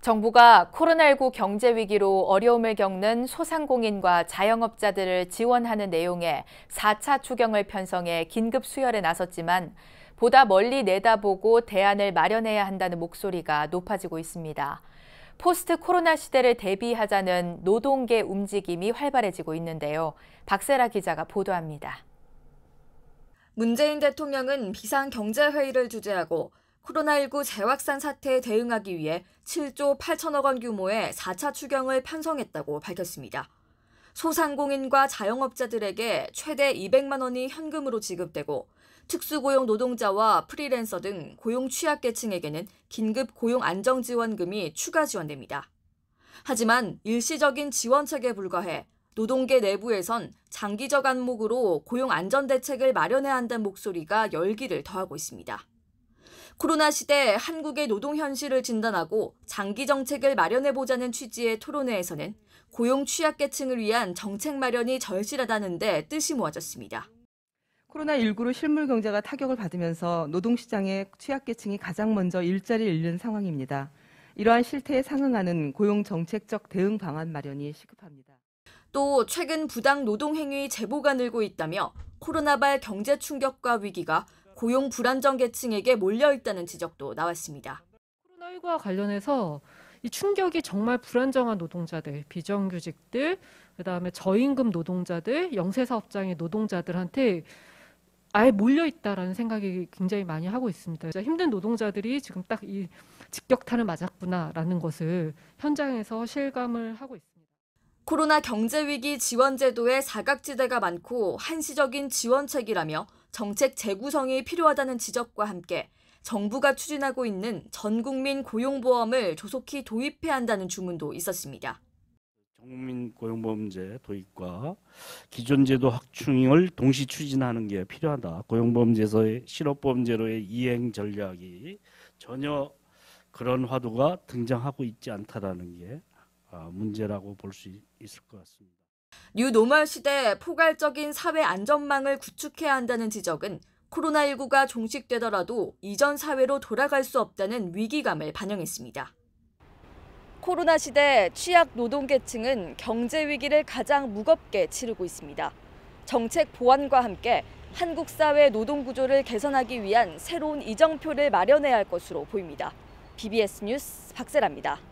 정부가 코로나19 경제 위기로 어려움을 겪는 소상공인과 자영업자들을 지원하는 내용의 4차 추경을 편성해 긴급 수혈에 나섰지만 보다 멀리 내다보고 대안을 마련해야 한다는 목소리가 높아지고 있습니다. 포스트 코로나 시대를 대비하자는 노동계 움직임이 활발해지고 있는데요. 박세라 기자가 보도합니다. 문재인 대통령은 비상경제회의를 주재하고 코로나19 재확산 사태에 대응하기 위해 7조 8천억 원 규모의 4차 추경을 편성했다고 밝혔습니다. 소상공인과 자영업자들에게 최대 200만 원이 현금으로 지급되고 특수고용 노동자와 프리랜서 등 고용 취약계층에게는 긴급 고용 안정 지원금이 추가 지원됩니다. 하지만 일시적인 지원책에 불과해 노동계 내부에선 장기적 안목으로 고용 안전 대책을 마련해야 한다는 목소리가 열기를 더하고 있습니다. 코로나 시대 한국의 노동 현실을 진단하고 장기 정책을 마련해보자는 취지의 토론회에서는 고용 취약계층을 위한 정책 마련이 절실하다는데 뜻이 모아졌습니다. 코로나19로 실물 경제가 타격을 받으면서 노동시장의 취약계층이 가장 먼저 일자리를 잃는 상황입니다. 이러한 실태에 상응하는 고용 정책적 대응 방안 마련이 시급합니다. 또 최근 부당 노동 행위 제보가 늘고 있다며 코로나발 경제 충격과 위기가 고용 불안정 계층에게 몰려 있다는 지적도 나왔습니다. 코로나19와 관련해서 이 충격이 정말 불안정한 노동자들, 비정규직들, 그다음에 저임금 노동자들, 영세사업장의 노동자들한테 아예 몰려 있다라는 생각이 굉장히 많이 하고 있습니다. 힘든 노동자들이 지금 딱 이 직격탄을 맞았구나라는 것을 현장에서 실감을 하고 있습니다. 코로나 경제위기 지원제도에 사각지대가 많고 한시적인 지원책이라며 정책 재구성이 필요하다는 지적과 함께 정부가 추진하고 있는 전국민 고용보험을 조속히 도입해야 한다는 주문도 있었습니다. 전국민 고용보험제 도입과 기존 제도 확충을 동시 추진하는 게 필요하다. 고용보험제에서의 실업보험제로의 이행 전략이 전혀 그런 화두가 등장하고 있지 않다라는 게 아, 문제라고 볼 수 있을 것 같습니다. 뉴노멀 시대 포괄적인 사회 안전망을 구축해야 한다는 지적은 코로나19가 종식되더라도 이전 사회로 돌아갈 수 없다는 위기감을 반영했습니다. 코로나 시대 취약 노동계층은 경제 위기를 가장 무겁게 치르고 있습니다. 정책 보완과 함께 한국 사회 노동 구조를 개선하기 위한 새로운 이정표를 마련해야 할 것으로 보입니다. BBS 뉴스 박세라입니다.